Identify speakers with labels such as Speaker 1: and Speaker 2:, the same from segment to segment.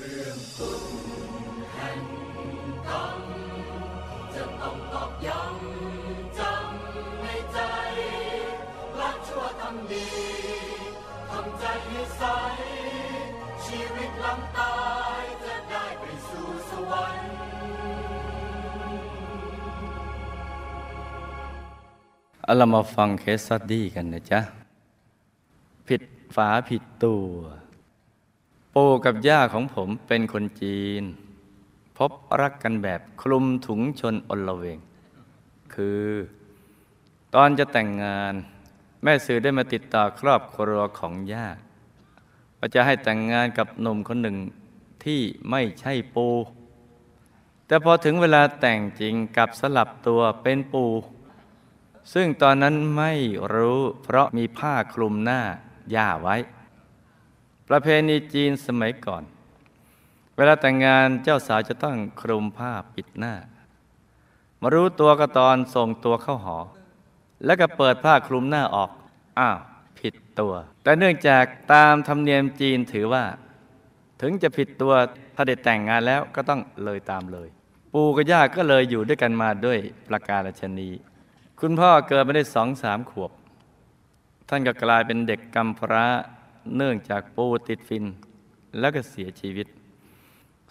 Speaker 1: รื่องแห่งกรรมจะต้องตอย้ำจำในใจละชั่วทำดีทำใจให้ใส ชีวิตลตาย จะได้ไปสู่สวรรค์เรามาฟังเคสสตดี้กันนะจ๊ะ ผิดฝาผิดตัวปู่กับย่าของผมเป็นคนจีน พบรักกันแบบคลุมถุงชนอนละเวง คือ ตอนจะแต่งงาน แม่สื่อได้มาติดต่อครอบครัวของย่า ว่าจะให้แต่งงานกับหนุ่มคนหนึ่งที่ไม่ใช่ปู่แต่พอถึงเวลาแต่งจริงกับสลับตัวเป็นปู่ซึ่งตอนนั้นไม่รู้ เพราะมีผ้าคลุมหน้าย่าไว้ประเพณีจีนสมัยก่อน เวลาแต่งงานเจ้าสาวจะต้องคลุมผ้าปิดหน้ามารู้ตัวก็ตอนส่งตัวเข้าหอ แล้วก็เปิดผ้าคลุมหน้าออกอ้าวผิดตัว แต่เนื่องจากตามธรรมเนียมจีนถือว่า ถึงจะผิดตัวถ้าเด็ดแต่งงานแล้วก็ต้องเลยตามเลย ปู่กับย่าก็เลยอยู่ด้วยกันมาด้วยประการชนี คุณพ่อเกิดมาได้สองสามขวบ ท่านก็กลายเป็นเด็กกำพร้าเนื่องจากปูติดฟินแล้วก็เสียชีวิต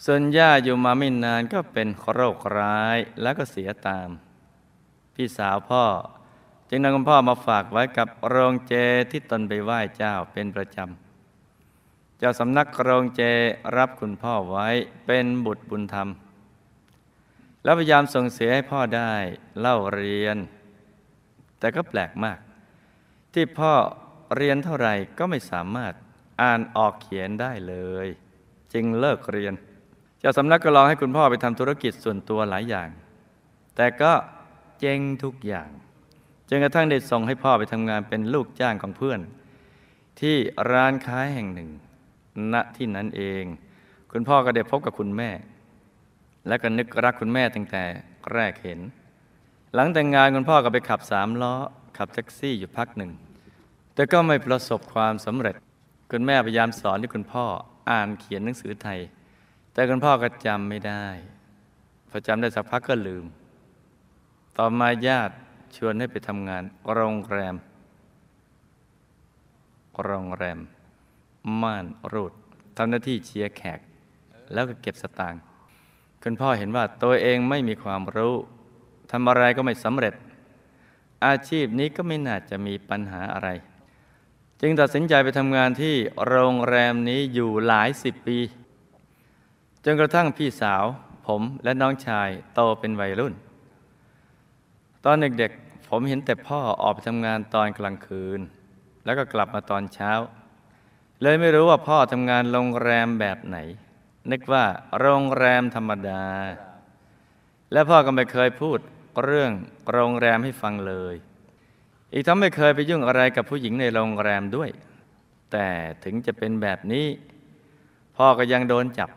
Speaker 1: ส่วนย่าอยู่มาไม่นานก็เป็นโรค ร้าย แล้วก็ เสียตาม พี่สาวพ่อจึงนำคุณพ่อมาฝากไว้กับโรงเจที่ตนไปไหว้เจ้าเป็นประจำเจ้าสำนักโรงเจรับคุณพ่อไว้เป็นบุตรบุญธรรม แล้วพยายาม ส่งเสียให้พ่อได้เล่าเรียน แต่ก็แปลกมาก ที่พ่อเรียนเท่าไหร่ก็ไม่สามารถอ่านออกเขียนได้เลยจึงเลิกเรียนเจ้าสำนักก็ลองให้คุณพ่อไปทำธุรกิจส่วนตัวหลายอย่าง แต่ก็เจ๊งทุกอย่างจนกระทั่งได้ส่งให้พ่อไปทำงานเป็นลูกจ้างของเพื่อน ที่ร้านค้าแห่งหนึ่ง ณที่นั้นเอง คุณพ่อก็ได้พบกับคุณแม่ และก็นึกรักคุณแม่ตั้งแต่แรกเห็น หลังแต่งงานคุณพ่อก็ไปขับสามล้อ ขับแท็กซี่อยู่พักหนึ่งแต่ก็ไม่ประสบความสำเร็จ คุณแม่พยายามสอนให้คุณพ่ออ่านเขียนหนังสือไทย แต่คุณพ่อก็จำไม่ได้พอจำได้สักพักก็ลืม ต่อมาญาติชวนให้ไปทำงาน โรงแรม โรงแรมม่านรูดทำหน้าที่เชียร์แขก แล้วก็เก็บสตางค์ คุณพ่อเห็นว่าตัวเองไม่มีความรู้ทำอะไรก็ไม่สำเร็จ อาชีพนี้ก็ไม่น่าจะมีปัญหาอะไรจึงตัดสินใจไปทำงานที่โรงแรมนี้อยู่หลายสิบปีจนกระทั่งพี่สาวผมและน้องชายโตเป็นวัยรุ่น ตอนเด็กๆ ผมเห็นแต่พ่อออกไปทำงานตอนกลางคืน แล้วก็กลับมาตอนเช้า เลยไม่รู้ว่าพ่อทำงานโรงแรมแบบไหน นึกว่าโรงแรมธรรมดา และพ่อก็ไม่เคยพูดเรื่องโรงแรมให้ฟังเลยอีกทั้งไม่เคยไปยุ่งอะไรกับผู้หญิงในโรงแรมด้วย แต่ถึงจะเป็นแบบนี้ พ่อก็ยังโดนจับ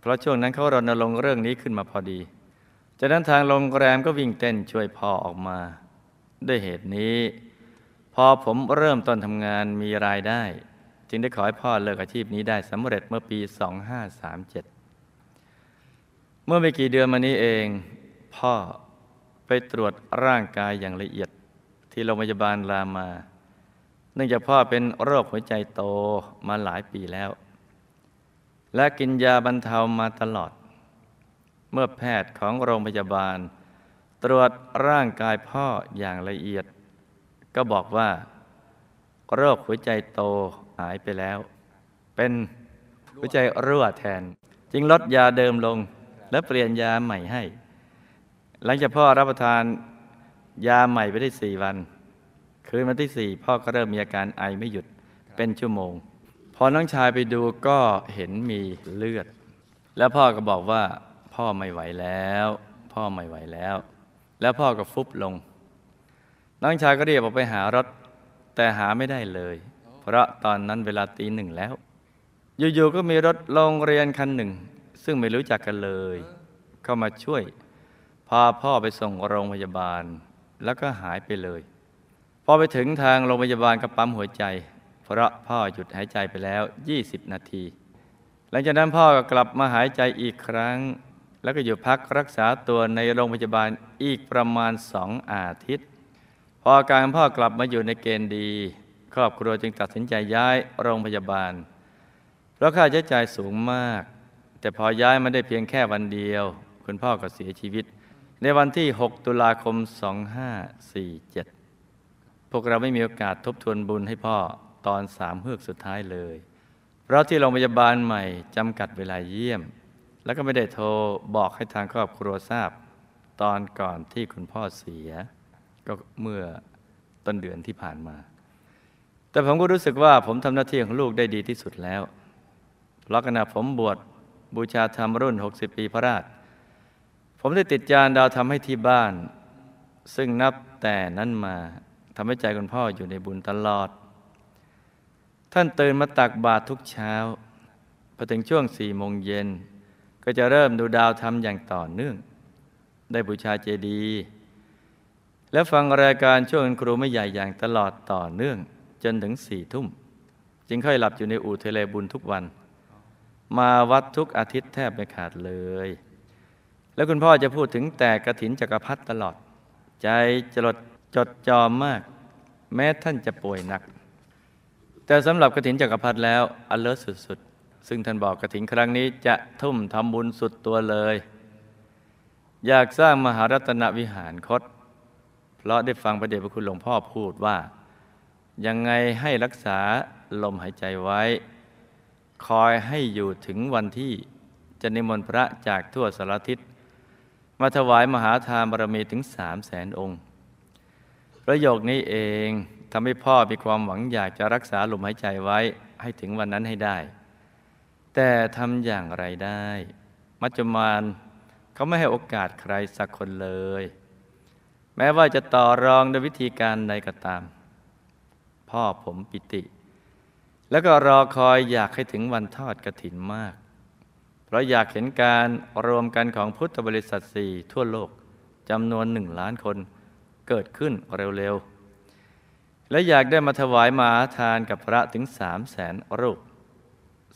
Speaker 1: เพราะช่วงนั้นเขารณรงค์เรื่องนี้ขึ้นมาพอดีจากนั้นทางโรงแรมก็วิ่งเต้นช่วยพ่อออกมาด้วยเหตุนี้ พอผมเริ่มต้นทำงานมีรายได้ จึงได้ขอให้พ่อเลิกอาชีพนี้ได้สำเร็จเมื่อปี 2537 เมื่อไม่กี่เดือนมานี้เอง พ่อไปตรวจร่างกายอย่างละเอียดที่โรงพยาบาลรามา เนื่องจากพ่อเป็นโรคหัวใจโตมาหลายปีแล้ว และกินยาบรรเทามาตลอด เมื่อแพทย์ของโรงพยาบาล ตรวจร่างกายพ่ออย่างละเอียด ก็บอกว่า โรคหัวใจโตหายไปแล้ว เป็นหัวใจรั่วแทน จึงลดยาเดิมลงและเปลี่ยนยาใหม่ให้หลังจากพ่อรับประทานยาใหม่ไปได้สี่วัน คืนวันที่สี่พ่อก็เริ่มมีอาการไอไม่หยุดเป็นชั่วโมง พอน้องชายไปดูก็เห็นมีเลือด แล้วพ่อก็บอกว่าพ่อไม่ไหวแล้ว พ่อไม่ไหวแล้ว แล้วพ่อก็ฟุบลงน้องชายก็เรียกออกไปหารถแต่หาไม่ได้เลย เพราะตอนนั้นเวลาตีหนึ่งแล้ว อยู่ๆก็มีรถโรงเรียนคันหนึ่ง ซึ่งไม่รู้จักกันเลย เข้ามาช่วยพาพ่อไปส่งโรงพยาบาลแล้วก็หายไปเลย พอไปถึงทางโรงพยาบาลก็ปั๊มหัวใจ เพราะพ่อหยุดหายใจไปแล้ว 20 นาที หลังจากนั้นพ่อก็กลับมาหายใจอีกครั้ง แล้วก็อยู่พักรักษาตัวในโรงพยาบาลอีกประมาณสองอาทิตย์ พออาการพ่อกลับมาอยู่ในเกณฑ์ดี ครอบครัวจึงตัดสินใจย้ายโรงพยาบาล เพราะค่าใช้จ่ายสูงมาก แต่พอย้ายมาได้เพียงแค่วันเดียว คุณพ่อก็เสียชีวิตในวันที่ 6 ตุลาคม 2547 พวกเราไม่มีโอกาสทบทวนบุญให้พ่อ ตอนสามเฮือกสุดท้ายเลย เพราะที่โรงพยาบาลใหม่จำกัดเวลาเยี่ยม แล้วก็ไม่ได้โทรบอกให้ทางครอบครัวทราบตอนก่อนที่คุณพ่อเสีย ก็เมื่อต้นเดือนที่ผ่านมา แต่ผมก็รู้สึกว่าผมทำหน้าที่ของลูกได้ดีที่สุดแล้ว เพราะขณะผมบวชบูชาธรรมรุ่น 60 ปีพระราชผมได้ติดจานดาวทำให้ที่บ้าน ซึ่งนับแต่นั้นมาทำให้ใจคุณพ่ออยู่ในบุญตลอด ท่านตื่นมาตักบาตรทุกเช้าพอถึงช่วงสี่โมงเย็น ก็จะเริ่มดูดาวทำอย่างต่อเนื่อง ได้บูชาเจดีย์และฟังรายการช่วงครูไม่ใหญ่อย่างตลอดต่อเนื่อง จนถึงสี่ทุ่มจึงค่อยหลับอยู่ในอู่เทเลบุญทุกวัน มาวัดทุกอาทิตย์แทบไม่ขาดเลยแล้วคุณพ่อจะพูดถึงแต่กระถินจักรพัฒตลอด ใจจดจดจอมมาก แม้ท่านจะป่วยหนัก แต่สำหรับกระถินจักรพัฒแล้วอเลิศสุดๆซึ่งท่านบอกกระถินครั้งนี้ จะทุ่มทำบุญสุดตัวเลย อยากสร้างมหารัตนวิหารคต เพราะได้ฟังประเดชพระคุณหลวงพ่อพูดว่า ยังไงให้รักษาลมหายใจไว้ คอยให้อยู่ถึงวันที่จะนิมนต์พระจากทั่วสารทิศมาถวายมหาทานบารมีถึงสามแสนองค์ประโยคนี้เองทำให้พ่อมีความหวังอยากจะรักษาลมหายใจไว้ให้ถึงวันนั้นให้ได้ แต่ทำอย่างไรได้ มัจจุมานเขาไม่ให้โอกาสใครสักคนเลย แม้ว่าจะต่อรองด้วยวิธีการใดก็ตาม พ่อผมปิติ แล้วก็รอคอยอยากให้ถึงวันทอดกระถินมากเราอยากเห็นการรวมกันของพุทธบริษัทสี่ทั่วโลกจำนวนหนึ่งล้านคนเกิดขึ้นเร็วๆ และอยากได้มาถวายมาทานกับพระถึงสามแสนรูป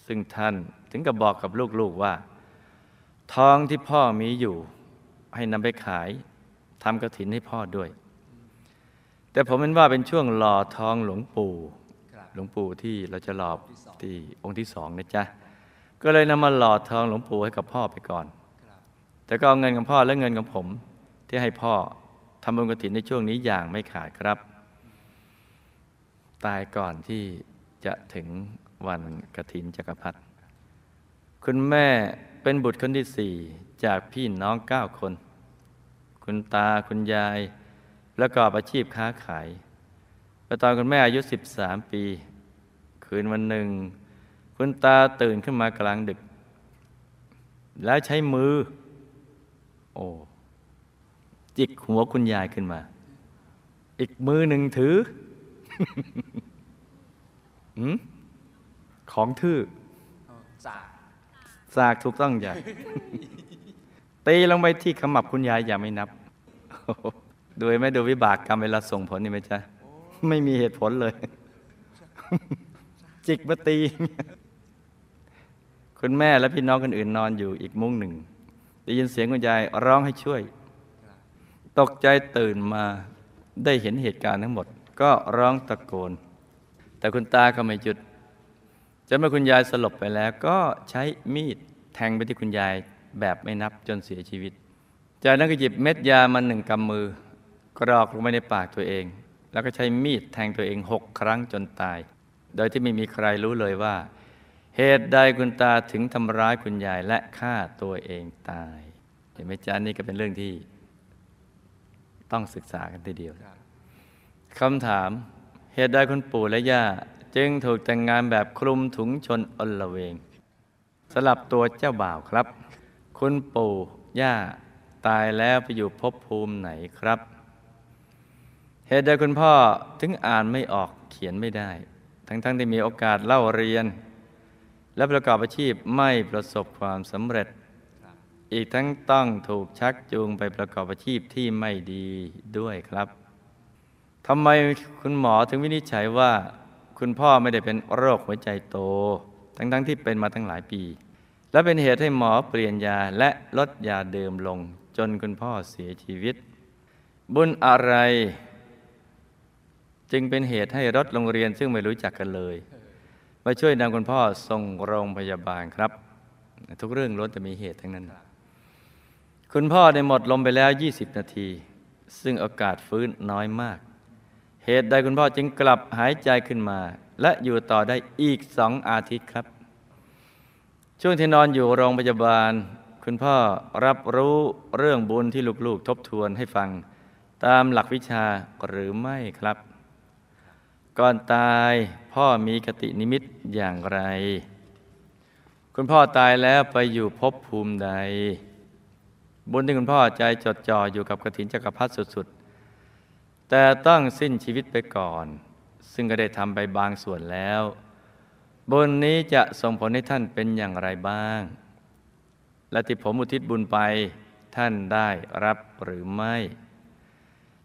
Speaker 1: ซึ่งท่านถึงกับบอกกับลูกๆ ว่า ทองที่พ่อมีอยู่ให้นำไปขายทำกระถินให้พ่อด้วย แต่ผมเห็นว่าเป็นช่วงหล่อทองหลวงปู่หลวงปู่ที่เราจะหลอบที่องค์ที่สองนะจ๊ะก็เลยนำมาหล่อทองหลวงปู่ให้กับพ่อไปก่อน แต่ก็เอาเงินของพ่อและเงินของผมที่ให้พ่อทำบุญกฐินในช่วงนี้อย่างไม่ขาดครับ ตายก่อนที่จะถึงวันกฐินจักรพรรดิ คุณแม่เป็นบุตรคนที่สี่จากพี่น้องเก้าคน คุณตาคุณยายประกอบอาชีพค้าขายตอนคุณแม่อายุ 13 ปี คืนวันหนึ่งคุณตาตื่นขึ้นมากลางดึก แล้วใช้มือโอ้จิกหัวคุณยายขึ้นมา อีกมือหนึ่งถือของทื่อสากสากถูกต้องอย่าตีลงไปที่ขมับคุณยายอย่าไม่นับโดยไม่ดูวิบากกรรมเวลาส่งผลนี่ไหมจ๊ะไม่มีเหตุผลเลย จิกมาตีคุณแม่และพี่น้องคนอื่นนอนอยู่อีกมุ้งหนึ่งได้ยินเสียงคุณยายร้องให้ช่วย ตกใจตื่นมาได้เห็นเหตุการณ์ทั้งหมด ก็ร้องตะโกน แต่คุณตาก็ไม่หยุดจนเมื่อคุณยายสลบไปแล้ว ก็ใช้มีดแทงไปที่คุณยายแบบไม่นับจนเสียชีวิต จากนั้นก็หยิบเม็ดยามาหนึ่งกำมือกรอกลงไปในปากตัวเอง แล้วก็ใช้มีดแทงตัวเองหกครั้งจนตาย โดยที่ไม่มีใครรู้เลยว่าเหตุใดคุณตาถึงทำร้ายคุณยายและฆ่าตัวเองตาย เห็นไหมจ๊ะนี่ก็เป็นเรื่องที่ ต้องศึกษากันทีเดียว คำถาม เหตุใดคุณปู่และย่า จึงถูกแต่งงานแบบคลุมถุงชน อละเวง สลับตัวเจ้าบ่าวครับ คุณปู่ ย่า ตายแล้วไปอยู่ภพภูมิไหนครับ เหตุใดคุณพ่อถึงอ่านไม่ออกเขียนไม่ได้ ทั้งๆที่มีโอกาสเล่าเรียนและประกอบอาชีพไม่ประสบความสำเร็จ อีกทั้งต้องถูกชักจูงไปประกอบอาชีพที่ไม่ดีด้วยครับทำไมคุณหมอถึงวินิจฉัยว่า คุณพ่อไม่ได้เป็นโรคหัวใจโต ทั้งๆทที่เป็นมาตั้งหลายปี และเป็นเหตุให้หมอเปลี่ยนยาและลดยาเดิมลง จนคุณพ่อเสียชีวิต บุญอะไร จึงเป็นเหตุให้รถโรงเรียน ซึ่งไม่รู้จักกันเลยมาช่วยนำคุณพ่อส่งโรงพยาบาลครับ ทุกเรื่องล้วนมีเหตุทั้งนั้น คุณพ่อได้หมดลมไปแล้ว 20 นาที ซึ่งโอกาสฟื้นน้อยมาก เหตุใดคุณพ่อจึงกลับหายใจขึ้นมา และอยู่ต่อได้อีกสองอาทิตย์ครับ ช่วงที่นอนอยู่โรงพยาบาล คุณพ่อรับรู้เรื่องบุญที่ลูกๆ ทบทวนให้ฟังตามหลักวิชาหรือไม่ครับก่อนตายพ่อมีกตินิมิตอย่างไร คุณพ่อตายแล้วไปอยู่ภพภูมิใด บุญที่คุณพ่อใจจดจ่ออยู่กับกถินจักรพรรดิสุดๆ แต่ต้องสิ้นชีวิตไปก่อน ซึ่งก็ได้ทำไปบางส่วนแล้วบุญนี้จะส่งผลให้ท่านเป็นอย่างไรบ้าง และที่ผมอุทิศบุญไปท่านได้รับหรือไม่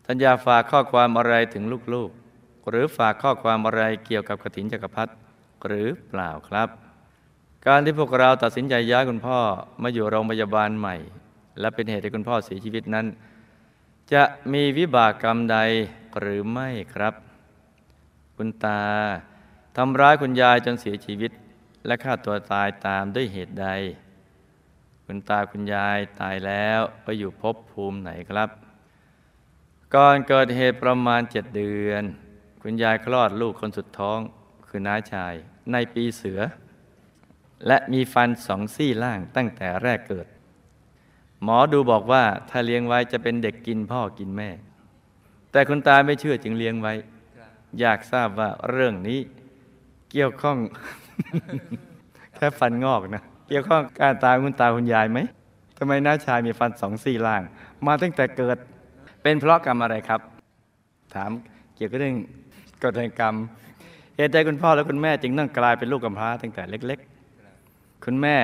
Speaker 1: ท่านอยากฝากข้อความอะไรถึงลูกๆหรือฝากข้อความอะไรเกี่ยวกับกถินจักรพัฒหรือเปล่าครับ การที่พวกเราตัดสินใจย้ายคุณพ่อ มาอยู่โรงพยาบาลใหม่ และเป็นเหตุให้คุณพ่อเสียชีวิตนั้น จะมีวิบากกรรมใดหรือไม่ครับ คุณตาทำร้ายคุณยายจนเสียชีวิต และฆ่าตัวตายตามด้วยเหตุใด คุณตาคุณยายตายแล้วไปอยู่ภพภูมิไหนครับ ก่อนเกิดเหตุประมาณเจ็ดเดือนคุณยายคลอดลูกคนสุดท้องคือน้าชายในปีเสือ และมีฟันสองซี่ล่าง ตั้งแต่แรกเกิด หมอดูบอกว่า ถ้าเลี้ยงไว้ จะเป็นเด็กกินพ่อกินแม่ แต่คุณตาไม่เชื่อจึงเลี้ยงไว้ อยากทราบว่าเรื่องนี้เกี่ยวข้องแค่ฟันงอกนะเกี่ยวข้องการตายคุณตาคุณยายไหมทำไมน้าชายมีฟันสองซี่ล่าง มาตั้งแต่เกิดเป็นเพราะกรรมอะไรครับ ถามเกี่ยวกับเรื่องกฎแห่งกรรมเหตุใดคุณพ่อและคุณแม่จึงต้องกลายเป็นลูกกำพร้าตั้งแต่เล็ก ๆ คุณแม่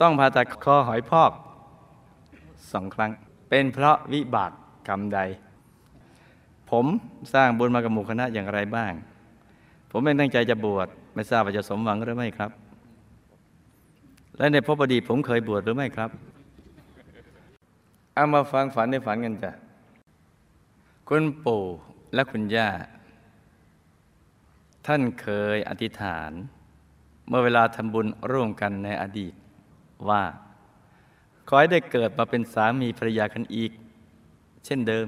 Speaker 1: ต้องผ่าตัดคอหอยพอกสองครั้ง เป็นเพราะวิบากกรรมใด ผมสร้างบุญมากับหมู่คณะอย่างไรบ้าง ผมเองตั้งใจจะบวชไม่ทราบว่าจะสมหวังหรือไม่ครับ และในพบอดีตผมเคยบวชหรือไม่ครับเอามาฟังฝันในฝันกันจ้ะคุณปู่และคุณย่าท่านเคยอธิษฐาน เมื่อเวลาทำบุญร่วมกันในอดีตว่า ขอให้ได้เกิดมาเป็นสามีภรรยากันอีก เช่นเดิม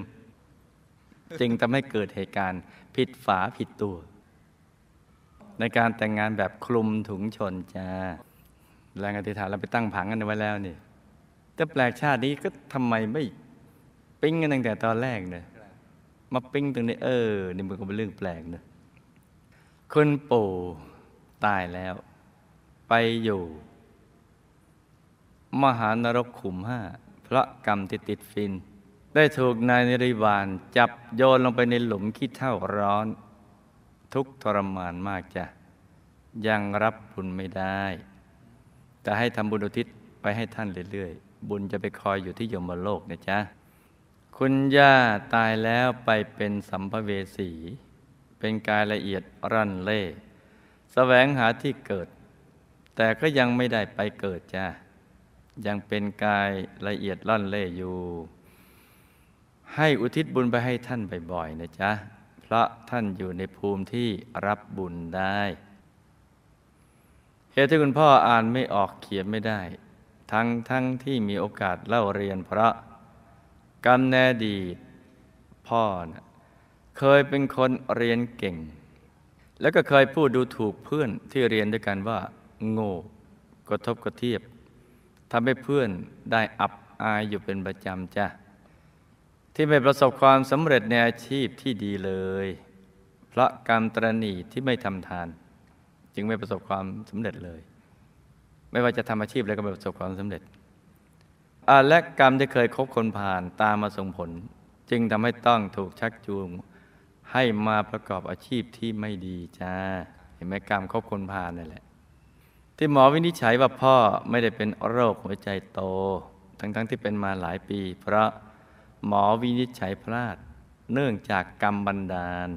Speaker 1: จึงทำให้เกิดเหตุการณ์ผิดฝาผิดตัว ในการแต่งงานแบบคลุมถุงชนจ้าแรงอธิษฐานเราไปตั้งผังกันไว้แล้วนี่แต่แปลกชาตินี้ก็ทำไมไม่ปิ้งกันตั้งแต่ตอนแรกเนี่ยมาปิ้งตรงนี้ เออ นี่มันก็เป็นเรื่องแปลกเนะคุณปู่ตายแล้ว ไปอยู่ มหานรกขุมห้า เพราะกรรมที่ติดฟิน ได้ถูกนายนิริบาล จับโยนลงไปในหลุมขี้เท่าร้อน ทุกทรมานมากจ้ะ ยังรับบุญไม่ได้ แต่ให้ทำบุญอุทิศไปให้ท่านเรื่อยๆ บุญจะไปคอยอยู่ที่ยมโลกนะจ๊ะคุณย่าตายแล้วไปเป็นสัมภเวสีเป็นกายละเอียดรั่นเล่สแสวงหาที่เกิด แต่ก็ยังไม่ได้ไปเกิดจ้ายังเป็นกายละเอียดรั่นเล่อยู่ ให้อุทิศบุญไปให้ท่านบ่อยๆนะจ๊ะเพราะท่านอยู่ในภูมิที่รับบุญได้เหตุที่คุณพ่ออ่านไม่ออกเขียนไม่ได้ ทั้งทั้งที่มีโอกาสเล่าเรียนพระกรรมแนดี พ่อนะเคยเป็นคนเรียนเก่ง แล้วก็เคยพูดดูถูกเพื่อน ที่เรียนด้วยกันว่า โง่กระทบกระเทียบทำให้เพื่อนได้อับอายอยู่เป็นประจำจ้ะที่ไม่ประสบความสำเร็จในอาชีพที่ดีเลย เพราะกรรมตรณี ที่ไม่ทำทาน จึงไม่ประสบความสำเร็จเลย ไม่ว่าจะทำอาชีพอะไรก็ไม่ประสบความสำเร็จและกรรมที่เคยคบคนผ่านตามมาส่งผล จึงทำให้ต้องถูกชักจูงให้มาประกอบอาชีพที่ไม่ดีจ้าเห็นไหมกรรมคราบคนพาเนี่ยแหละที่หมอวินิจฉัยว่าพ่อไม่ได้เป็นโรคหัวใจโต ทั้งๆทที่เป็นมาหลายปี เพราะหมอวินิจฉัยพลาดเนื่องจากกรรมบันดาล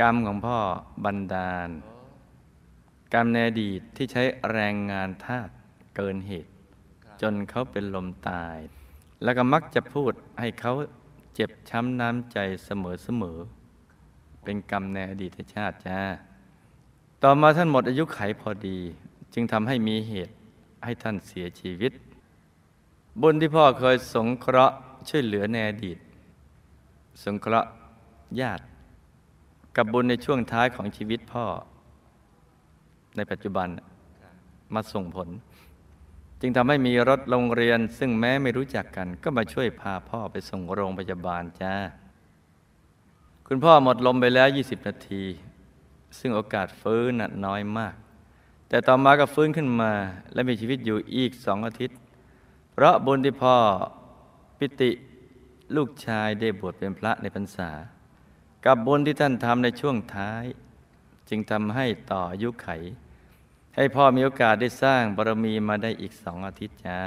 Speaker 1: กรรมของพ่อบันดาลกรรมในอดีต ที่ใช้แรงงานทาสเกินเหตุ จนเขาเป็นลมตาย แล้วก็มักจะพูดให้เขาเจ็บช้ำน้ำใจเสมอๆเป็นกรรมในอดีตชาติ จ้า ต่อมาท่านหมดอายุไขพอดี จึงทำให้มีเหตุให้ท่านเสียชีวิต บุญที่พ่อเคยสงเคราะห์ช่วยเหลือในอดีตสงเคราะห์ญาติ กับบุญในช่วงท้ายของชีวิตพ่อ ในปัจจุบันมาส่งผล จึงทำให้มีรถโรงเรียน ซึ่งแม้ไม่รู้จักกันก็มาช่วยพาพ่อไปส่งโรงพยาบาลจ้าคุณพ่อหมดลมไปแล้ว 20 นาที ซึ่งโอกาสฟื้นน้อยมาก แต่ต่อมาก็ฟื้นขึ้นมา และมีชีวิตอยู่อีกสองอาทิตย์ เพราะบุญที่พ่อ ปิติลูกชาย ได้บวชเป็นพระในพรรษา กับบุญที่ท่านทำในช่วงท้ายจึงทำให้ต่อยุคไข ให้พ่อมีโอกาสได้สร้างบารมีมาได้อีกสองอาทิตย์ จ้า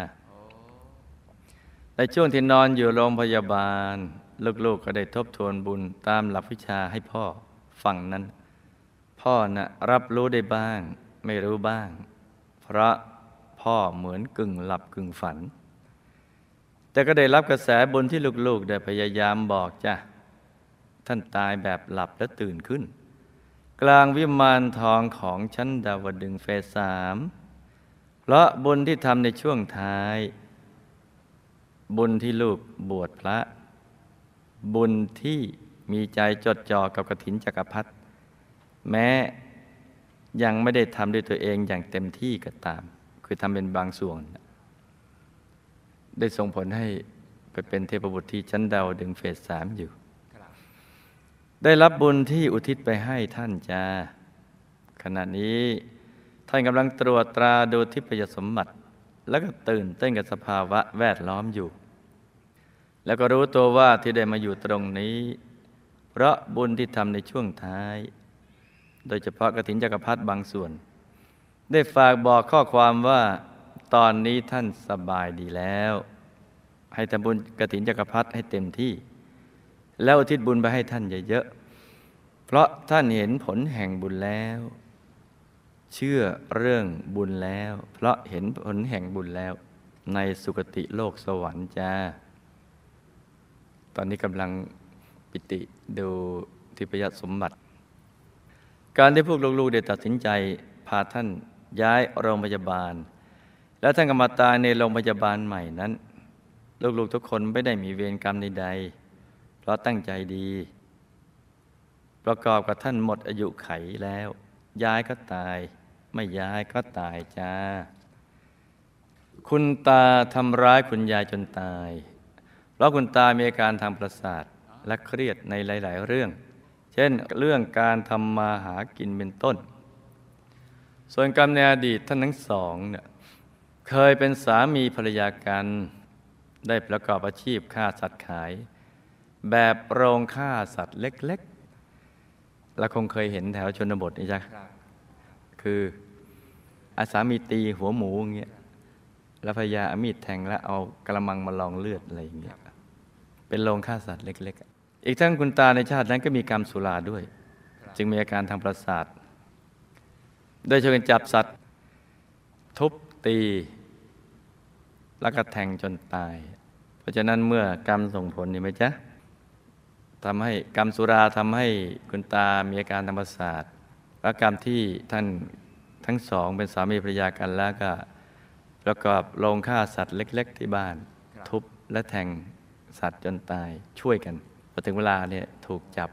Speaker 1: ในช่วงที่นอนอยู่โรงพยาบาลลูกๆก็ได้ทบทวนบุญตามหลักวิชาให้พ่อฟังนั้น พ่อนะ่ะรับรู้ได้บ้าง ไม่รู้บ้าง เพราะพ่อเหมือนกึ่งหลับกึ่งฝัน แต่ก็ได้รับกระแสบุญที่ลูกๆได้พยายามบอกจ้ะท่านตายแบบหลับและตื่นขึ้น กลางวิมานทองของชั้นดาวดึงเฟสสามเพราะบุญที่ทำในช่วงท้ายบุญที่ลูกบวชพระบุญที่มีใจจดจ่อกับกฐินจักรพรรดิแม้ยังไม่ได้ทำด้วยตัวเองอย่างเต็มที่ก็ตาม คือทำเป็นบางส่วน ได้ส่งผลให้ไปเป็นเทพบุตรที่ชั้นดาวดึงเฟสสามอยู่ ได้รับบุญที่อุทิศไปให้ท่านจ้าขณะนี้ ท่านกำลังตรวจตราดูทิพยสมบัติ แล้วก็ตื่นเต้นกับสภาวะแวดล้อมอยู่แล้วก็รู้ตัวว่าที่ได้มาอยู่ตรงนี้ เพราะบุญที่ทำในช่วงท้าย โดยเฉพาะกระถินจักรพรรดิบางส่วน ได้ฝากบอกข้อความว่า ตอนนี้ท่านสบายดีแล้ว ให้ทำบุญกระถินจักรพรรดิให้เต็มที่ แล้วอุทิศบุญไปให้ท่านเยอะๆเพราะท่านเห็นผลแห่งบุญแล้ว เชื่อเรื่องบุญแล้ว เพราะเห็นผลแห่งบุญแล้ว ในสุคติโลกสวรรค์จ้าตอนนี้กำลังปิติดูทิพยสมบัติ การที่พวกลูกๆได้ตัดสินใจพาท่านย้ายโรงพยาบาล และท่านก็มาตายในโรงพยาบาลใหม่นั้น ลูกๆทุกคนไม่ได้มีเวรกรรมใดๆเพราะตั้งใจดี ประกอบกับท่านหมดอายุไขแล้ว ย้ายก็ตาย ไม่ย้ายก็ตายจ้าคุณตาทำร้ายคุณยายจนตายเพราะคุณตามีอาการทางประสาทและเครียดในหลายๆ เรื่อง เช่นเรื่องการทำมาหากินเป็นต้น ส่วนกรรมในอดีตท่านทั้งสองเนี่ยเคยเป็นสามีภรรยากันได้ประกอบอาชีพฆ่าสัตว์ขาย แบบโรงฆ่าสัตว์เล็กๆเราคงเคยเห็นแถวชนบทนี่จ้ะคืออาสามีตีหัวหมูอย่างเงี้ยแล้วพยาอามีดแทงแล้วเอากระมังมาลองเลือดอะไรอย่างเงี้ยเป็นโรงฆ่าสัตว์เล็ก ๆ อีกทั้งคุณตาในชาตินั้นก็มีกรรมสุราด้วย จึงมีอาการทางประสาทได้ช่วยกันจับสัตว์ทุบตี แล้วก็แทงจนตาย เพราะฉะนั้นเมื่อกรรมส่งผลนี่ไหมจ๊ะทำให้กรรมสุราทำให้คุณตามีอาการทางประสาท และกรรมที่ท่านทั้งสองเป็นสามีภรรยากันแล้วก็ประกอบลงฆ่าสัตว์เล็กๆที่บ้านทุบและแทงสัตว์จนตายช่วยกัน พอถึงเวลาเนี่ย ถูกจับ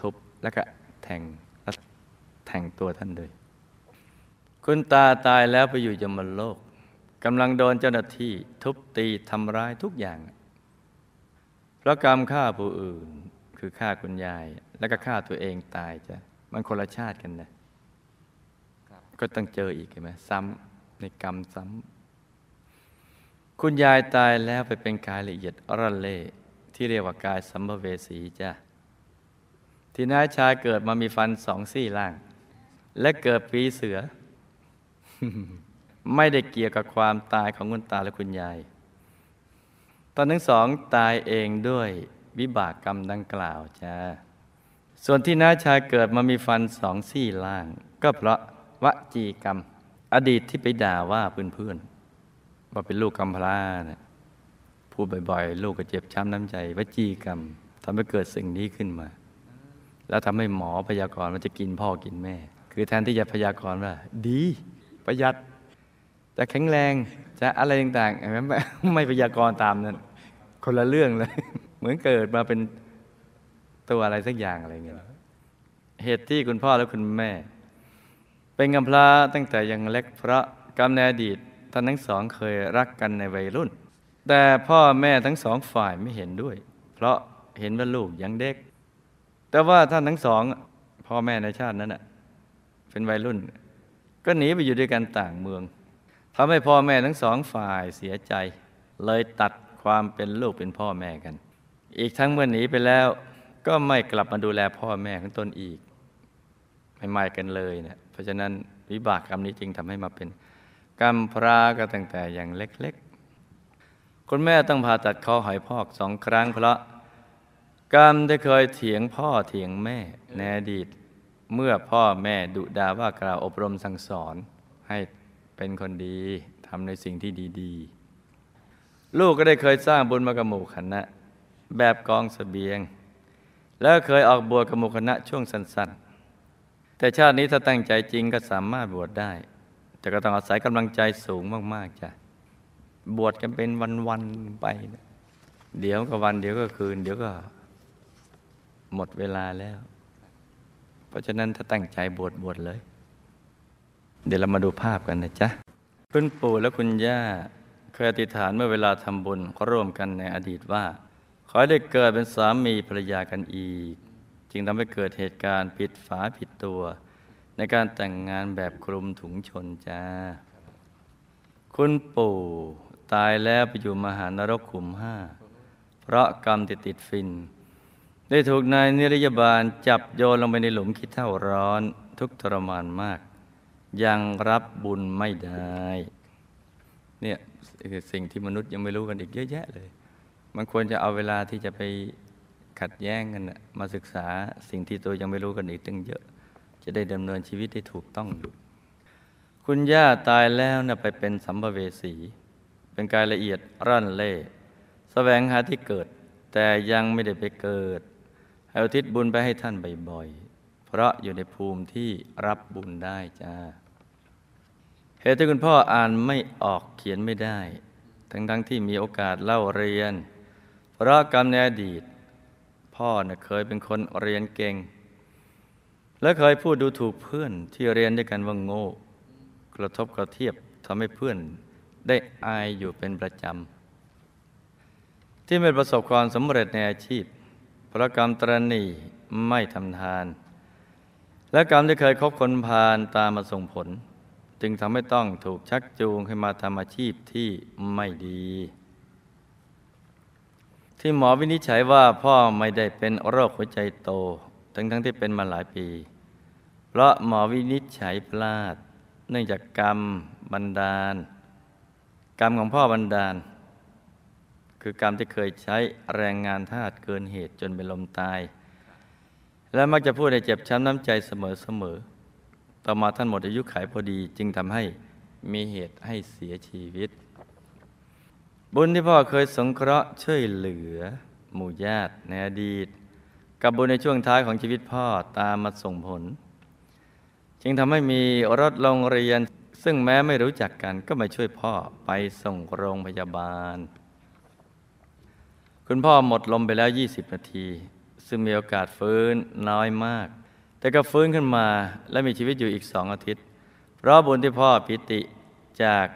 Speaker 1: ทุบ แล้วก็แทงแล้วแทงตัวท่านเลยคุณตาตายแล้วไปอยู่ยมโลกกำลังโดนเจ้าหน้าที่ทุบตีทำร้ายทุกอย่าง เพราะกรรมฆ่าผู้อื่น คือฆ่าคุณยาย แล้วก็ฆ่าตัวเองตายจ้ะมันคนละชาติกันนะก็ต้องเจออีกใช่ไหมซ้ำในกรรมซ้ำคุณยายตายแล้วไปเป็นกายละเอียดร่อเล่ที่เรียกว่ากายสัมภเวสีจ้ะที่น้าชายเกิดมามีฟันสองซี่ล่างและเกิดปีเสือไม่ได้เกี่ยวกับความตายของคุณตาและคุณยายตอนทั้งสองตายเองด้วยวิบากกรรมดังกล่าวจ้าส่วนที่น้าชายเกิดมามีฟันสองซี่ล่าง ก็เพราะวจีกรรม อดีตที่ไปด่าว่าเพื่อนๆว่าเป็นลูกกำพร้าเนะพูดบ่อยๆ ลูกก็เจ็บช้ำน้ำใจวจีกรรมทำให้เกิดสิ่งนี้ขึ้นมา แล้วทำให้หมอพยากรณ์ว่าจะกินพ่อกินแม่ คือแทนที่จะพยากรณ์ว่าดีประหยัดจะแข็งแรงจะอะไรต่างๆไม่ไม่พยากรณ์ตามนั้น คนละเรื่องเลย เหมือนเกิดมาเป็นตัวอะไรสักอย่างอะไรเงี้ยเหตุที่คุณพ่อและคุณแม่ เป็นกำพร้าตั้งแต่ยังเล็กเพราะกรรมในอดีตท่านทั้งสองเคยรักกันในวัยรุ่น แต่พ่อแม่ทั้งสองฝ่ายไม่เห็นด้วย เพราะเห็นว่าลูกยังเด็ก แต่ว่าท่านทั้งสองพ่อแม่ในชาตินั้นเป็นวัยรุ่น ก็หนีไปอยู่ด้วยกันต่างเมืองทำให้พ่อแม่ทั้งสองฝ่ายเสียใจ เลยตัดความเป็นลูกเป็นพ่อแม่กัน อีกทั้งเมื่อหนีไปแล้ว ก็ไม่กลับมาดูแลพ่อแม่ของตนอีกไม่ไม่กันเลยเนะี่ย เพราะฉะนั้นวิบากกรรมนี้จริงทำให้มาเป็นกำพร้าก็ตั้งแต่อย่างเล็กๆคุณแม่ต้องผ่าตัดคอหอยพอกสองครั้งเพราะ กรรมได้เคยเถียงพ่อเถียงแม่ในอดีต เมื่อพ่อแม่ดุด่าว่ากล่าวอบรมสั่งสอนให้เป็นคนดี ทำในสิ่งที่ดี ๆ ลูกก็ได้เคยสร้างบุญมากระหมู่คณะ แบบกองสเสบียง แล้วเคยออกบวชกระหมู่คณะช่วงสั้นๆ แต่ชาตินี้ถ้าตั้งใจจริงก็สามารถบวชได้แต่ก็ต้องอาศัยกำลังใจสูงมาก ๆ จ้ะ บวชกันเป็นวัน ๆ ไป เดี๋ยวก็วัน เดี๋ยวก็คืน เดี๋ยวก็ หมดเวลาแล้ว เพราะฉะนั้นถ้าตั้งใจบวชบวชเลย เดี๋ยวเรามาดูภาพกันนะจ๊ะ คุณปู่และคุณย่า เคยอธิษฐานเมื่อเวลาทำบุญเขาร่วมกันในอดีตว่า ขอให้ได้เกิดเป็นสามีภรรยากันอีก จึงทำให้เกิดเหตุการณ์ ผิดฝาผิดตัวในการแต่งงานแบบคลุมถุงชนจ้า คุณปู่ตายแล้วไปอยู่มหานรกขุมห้า เพราะกรรมติดติดฟินได้ถูกนายนิรยาบาลจับโยนลงไปในหลุมคิดเท่าร้อน ทุกทรมานมาก ยังรับบุญไม่ได้ เนี่ยคือสิ่งที่มนุษย์ยังไม่รู้กันอีกเยอะแยะเลย มันควรจะเอาเวลาที่จะไปขัดแย้งกันนะมาศึกษา สิ่งที่ตัวยังไม่รู้กันอีกตั้งเยอะจะได้ดำเนินชีวิตที่ถูกต้องอยู่คุณย่าตายแล้วนะ่ะไปเป็นสัมภเวสี เป็นกายละเอียดร่อนเล่สแสวงหาที่เกิด แต่ยังไม่ได้ไปเกิด ให้อุทิศบุญไปให้ท่านบ่อยๆ เพราะอยู่ในภูมิที่รับบุญได้จ้า เหตุที่คุณพ่ออ่านไม่ออกเขียนไม่ได้ ทั้งๆทที่มีโอกาสเล่าเรียน เพราะกรรมในอดีต พ่อนะ่ะเคยเป็นคนเรียนเก่งและเคยพูดดูถูกเพื่อนที่เรียนด้วยกันว่าโง่กระทบกระเทียบทำให้เพื่อนได้อายอยู่เป็นประจำที่ไม่ประสบความสำเร็จในอาชีพ พระกรรมตรณีไม่ทำทาน และกรรมที่เคยคบคนพาลตามมาส่งผล จึงทำให้ต้องถูกชักจูงให้มาทำอาชีพที่ไม่ดี ที่หมอวินิจฉัยว่าพ่อไม่ได้เป็นโรคหัวใจโตทั้งๆทที่เป็นมาหลายปี เพราะหมอวินิจฉัยพลาด เนื่องจากกรรมบันดาล กรรมของพ่อบันดาล คือกรรมที่เคยใช้แรงงานทาตเกินเหตุจนเป็นลมตาย และมักจะพูดในเจ็บช้ำน้ำใจเสมอเสมอ ต่อมาท่านหมดอายุขัยพอดีจึงทำให้มีเหตุให้เสียชีวิต บุญที่พ่อเคยสงเคราะห์ช่วยเหลือ หมู่ญาติ ในอดีตกับบุญในช่วงท้ายของชีวิตพ่อตามมาส่งผล จึงทำให้มีรถโรงเรียน ซึ่งแม้ไม่รู้จักกันก็มาช่วยพ่อไปส่งโรงพยาบาล คุณพ่อหมดลมไปแล้ว 20 นาที ซึ่งมีโอกาสฟื้นน้อยมาก แต่ก็ฟื้นขึ้นมาและมีชีวิตอยู่อีกสองอาทิตย์ เพราะบุญที่พ่อพิติ จาก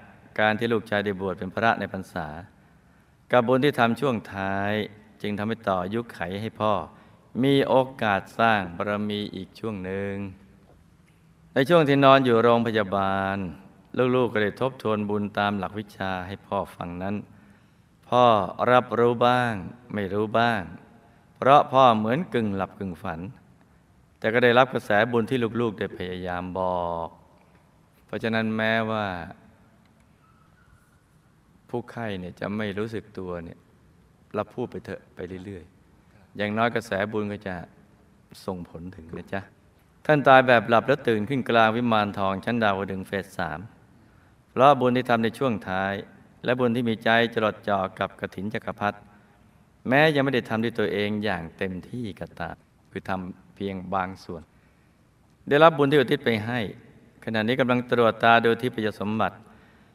Speaker 1: การที่ลูกชายได้บวชเป็นพระในพรรษา กับบุญที่ทำช่วงท้ายจึงทำให้ต่อยุคไขให้พ่อมีโอกาสสร้างบารมีอีกช่วงหนึ่ง ในช่วงที่นอนอยู่โรงพยาบาล ลูกๆก็ได้ทบทวน บุญตามหลักวิชาให้พ่อฟังนั้น พ่อรับรู้บ้างไม่รู้บ้าง เพราะพ่อเหมือนกึ่งหลับกึ่งฝัน แต่ก็ได้รับกระแสบุญที่ลูกๆ ได้พยายามบอก เพราะฉะนั้นแม้ว่า ผู้ไข้เนี่ยจะไม่รู้สึกตัวเนี่ยเราพูดไปเถอะไปเรื่อยๆอย่างน้อยกระแสบุญก็จะส่งผลถึงนะจ๊ะ ท่านตายแบบหลับแล้วตื่นขึ้นกลางวิมานทองชั้นดาวดึงเฟสสามเพราะบุญที่ทำในช่วงท้าย และบุญที่มีใจจดจ่อกับกระถินจักรพรรดิแม้ยังไม่ได้ทำด้วยตัวเองอย่างเต็มที่ก็ตามคือทำเพียงบางส่วน ได้รับบุญที่อุทิศไปให้ ขณะนี้กำลังตรวจตาดูที่ประโยชน์สมบัติ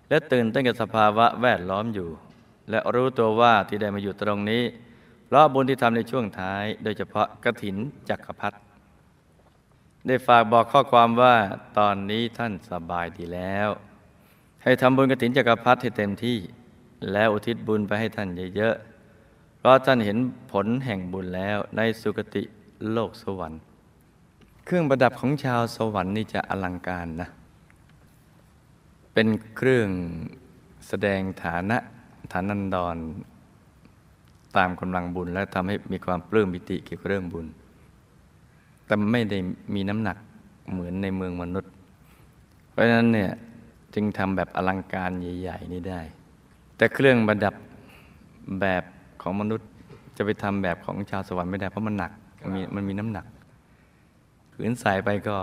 Speaker 1: และตื่นตั้งกับสภาวะแวดล้อมอยู่ และรู้ตัวว่าที่ได้มาอยู่ตรงนี้ราะบุญที่ทำในช่วงท้าย โดยเฉพาะกระถินจักรพัทได้ฝากบอกข้อความว่าตอนนี้ท่านสบายดีแล้ว ให้ทำบุญกระถินจักรพัทให้เต็มที่ แล้วอุทิศบุญไปให้ท่านเยอะๆ เพราะ ท่านเห็นผลแห่งบุญแล้วในสุคติโลกสวรรค์ เครื่องประดับของชาวสวรรค์นี่จะอลังการนะ เป็นเครื่องแสดงฐานะฐานันดรตามกำลังบุญและทำให้มีความปลื้มปิติเกี่ยวกับเรื่องบุญ แต่ไม่ได้มีน้ำหนักเหมือนในเมืองมนุษย์ เพราะฉะนั้นเนี่ยจึงทำแบบอลังการใหญ่ ๆ นี่ได้ แต่เครื่องประดับแบบของมนุษย์จะไปทำแบบของชาวสวรรค์ไม่ได้เพราะมันหนักมีมันมีน้ำหนักขืนใส่ไปก็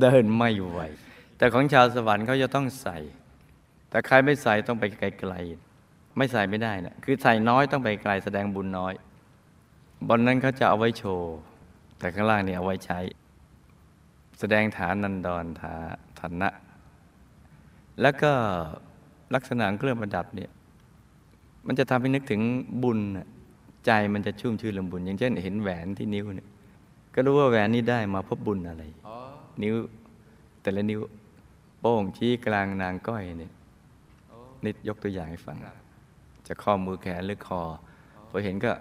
Speaker 1: เดินไม่ไหว แต่ของชาวสวรรค์เขาจะต้องใส่ แต่ใครไม่ใส่ต้องไปไกลๆไม่ใส่ไม่ได้นะคือใส่น้อยต้องไปไกลแสดงบุญน้อย บนนั้นเขาจะเอาไว้โชว์ แต่ข้างล่างนี่เอาไว้ใช้ แสดงฐานนันดรฐาฐานนะ แล้วก็ลักษณะเครื่องประดับเนี่ย มันจะทำให้นึกถึงบุญใจมันจะชุ่มชื่นลมบุญ อย่างเช่นเห็นแหวนที่นิ้วเนี่ยก็รู้ว่าแหวนนี้ได้มาเพราะบุญอะไร นิ้วแต่ละนิ้วโป้งชี้กลางนางก้อยเนี่ยนิดยกตัวอย่างให้ฟังากข้อมือแขนหรือคอพอเห็นก็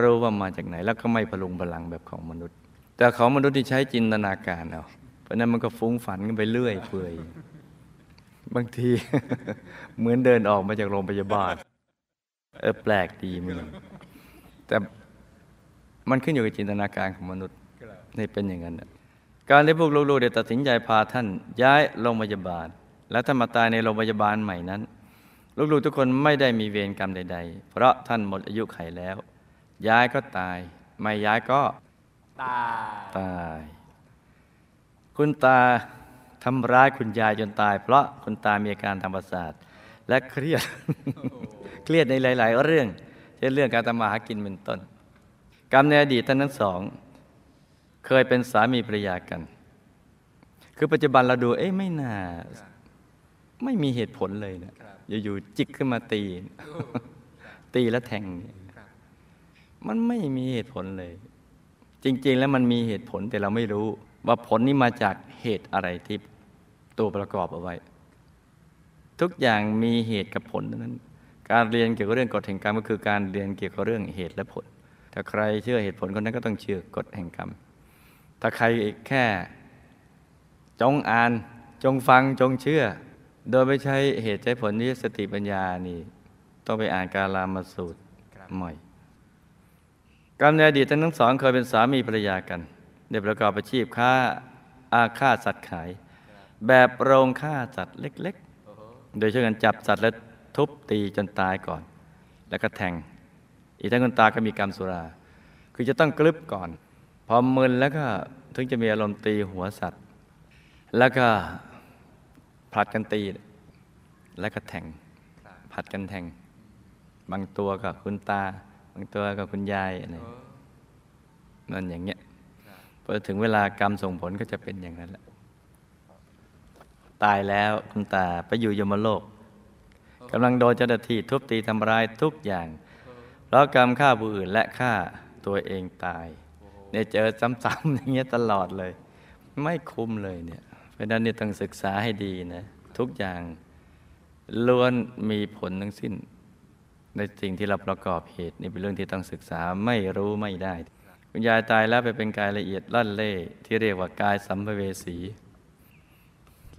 Speaker 1: รู้ว่ามาจากไหน แล้วก็ไม่พลุงพลังแบบของมนุษย์ แต่ของมนุษย์ที่ใช้จินตนาการเอาเพราะนั้นมันก็ฟุ้งฝันกัน ไปเรื่อยเปื่อย บางที เหมือนเดินออกมาจากโรงพยาบาล เออ แปลกดีมึงแต่มันขึ้นอยู่กับจินตนาการของมนุษย์ในเป็นอย่างนั้นการที่พวกลูกๆเดี๋ยวตัดสินใจพาท่าน ย้ายโรงพยาบาล และถ้ามาตายในโรงพยาบาลใหม่นั้นลูกๆ ทุกคนไม่ได้มีเวรกรรมใดๆ เพราะท่านหมดอายุไขแล้วย้ายก็ตายไม่ย้ายก็ตายตาย คุณตาทำร้ายคุณยายจนตายเพราะคุณตามีอาการทางประสาทและเครียดเครียดในหลายๆ เรื่องเช่นเรื่องการทำมาหากินเป็นต้น กรรมในอดีตท่านทั้งสองเคยเป็นสามีภรรยากัน คือปัจจุบันเราดู เอ๊ะไม่น่าไม่มีเหตุผลเลยนะอยู่ๆจิกขึ้นมาตี ตีแล้วแทง มันไม่มีเหตุผลเลย จริง ๆ แล้วมันมีเหตุผลแต่เราไม่รู้ ว่าผลนี้มาจากเหตุอะไรที่ตัวประกอบเอาไว้ ทุกอย่างมีเหตุกับผลนั้น การเรียนเกี่ยวกับเรื่องกฎแห่งกรรมก็คือการเรียนเกี่ยวกับเรื่องเหตุและผลถ้าใครเชื่อเหตุผลคนนั้นก็ต้องเชื่อกฎแห่งกรรมถ้าใครแค่ จงอ่าน จงฟังจงเชื่อโดยไม่ใช้เหตุใช้ผลนี้สติปัญญานี่ต้องไปอ่านกาลามาสูตรใหม่กรรมในอดีตทั้งสองเคยเป็นสามีภรรยากันได้ประกอบอาชีพค้าอาฆาตสัตว์ขาย แบบโรงฆ่าสัตว์เล็กๆ โดยช่วยกันจับสัตว์และทุบตีจนตายก่อน แล้วก็แทง อีกทั้งคนตาก็มีกรรมสุรา คือจะต้องกลึบก่อน พอมึนแล้วก็ถึงจะมีอารมณ์ตีหัวสัตว์แล้วก็ผลัดกันตีและก็แทงผลัดกันแทง บางตัวกับคุณตา บางตัวกับคุณยายอะไรนั่นอย่างเงี้ยพอถึงเวลากรรมส่งผลก็จะเป็นอย่างนั้นแหละตายแล้วคุณตาไปอยู่ยมโลกกำลังโดนเจ้าหน้าที่ทุบตีทำร้ายทุกอย่างแล้วกรรมฆ่าผู้อื่นและฆ่าตัวเองตายเนี่ยเจอซ้ำๆอย่างเงี้ยตลอดเลย ไม่คุ้มเลยเนี่ยเพราะนั้นนี่ต้องศึกษาให้ดีนะ ทุกอย่างล้วนมีผลทั้งสิ้น ในสิ่งที่เราประกอบเหตุนี่เป็นเรื่องที่ต้องศึกษาไม่รู้ไม่ได้คุณยายตายแล้วไปเป็นกายละเอียดล่อนเล่ที่เรียกว่ากายสัมภเวสี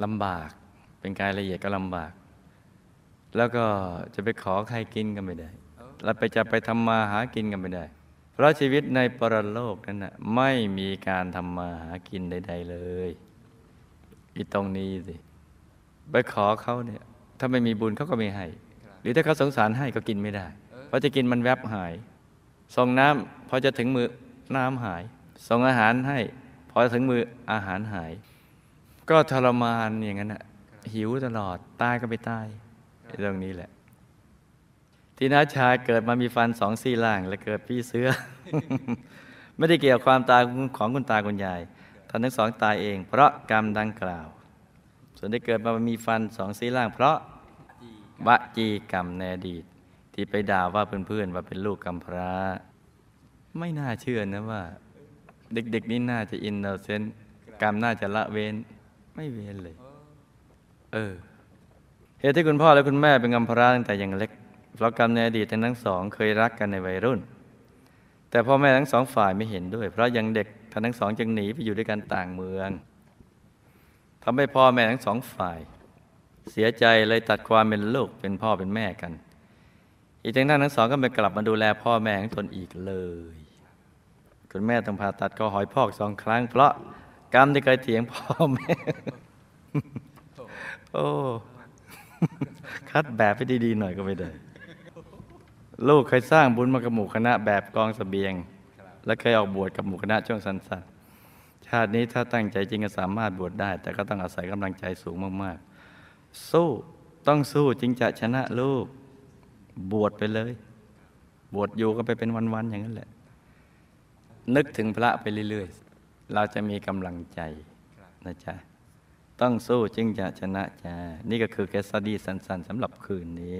Speaker 1: ลำบากเป็นกายละเอียดก็ลำบาก แล้วก็จะไปขอใครกินกันไม่ได้เราไปจะไปทำมาหากินกันไม่ได้ เพราะชีวิตในปรโลกนั้นนะไม่มีการทำมาหากินใด ๆ เลยผีตรงนี้สิไปขอเขาเนี่ย ถ้าไม่มีบุญเขาก็ไม่ให้ หรือถ้าเขาสงสารให้ก็กินไม่ได้ เพราะจะกินมันแวบหายส่งน้ำพอจะถึงมือน้ำหาย ส่งอาหารให้ พอถึงมืออาหารหาย ก็ทรมานอย่างนั้นอะหิวตลอด ตายก็ไปตายเรื่องนี้แหละ ที่น้าชายเกิดมามีฟันสองซี่ล่าง และเกิดพี่เสือไม่ได้เกี่ยวความตายของคุณตาคุณยายท่านทั้งสอง ตายเอง เพราะกรรมดังกล่าว ส่วนได้เกิดมามีฟันสองซี่ล่าง เพราะวจีกรรมในอดีตที่ไปด่าว่าเพื่อนๆว่าเป็นลูกกำพร้า ไม่น่าเชื่อนะว่า เด็กๆนี่น่าจะอินเนอร์เซนกรรมน่าจะละเว้น ไม่เว้นเลย เออเหตุที่คุณพ่อและคุณแม่เป็นกำพร้าตั้งแต่ยังเล็ก เพราะกรรมในอดีตทั้งสอง เคยรักกันในวัยรุ่น แต่พ่อแม่ทั้งสองฝ่ายไม่เห็นด้วย เพราะยังเด็กท่านทั้งสองจึงหนีไปอยู่ด้วยกันต่างเมือง ทำให้พ่อแม่ทั้งสองฝ่าย เสียใจเลยตัดความเป็นลูกเป็นพ่อเป็นแม่กัน อีกทั้งท่านทั้งสองก็ไม่กลับมาดูแลพ่อแม่ของตนอีกเลย คุณแม่ต้องผ่าตัดกอหอยพอกสองครั้ง เพราะกรรมที่เคยเถียงพ่อแม่ โอ้คัดแบบไปดีๆ หน่อยก็ไม่ได้ ลูกเคยสร้างบุญมากระหมู่คณะแบบกองสเสบียงและเคยออกบวชกับหมู่คณะช่วงสันส้นชาตินี้ถ้าตั้งใจจริงก็สามารถบวชได้ แต่ก็ต้องอาศัยกำลังใจสูงมากๆสู้ต้องสู้จึงจะชนะลูกบวชไปเลย บวชอยู่ก็ไปเป็นวันๆอย่างนั้นแหละ นึกถึงพระไปเรื่อยๆเราจะมีกำลังใจนะจ๊ะต้องสู้จึงจะชนะจ้านี่ก็คือแคสตี้สั้นๆสำหรับคืนนี้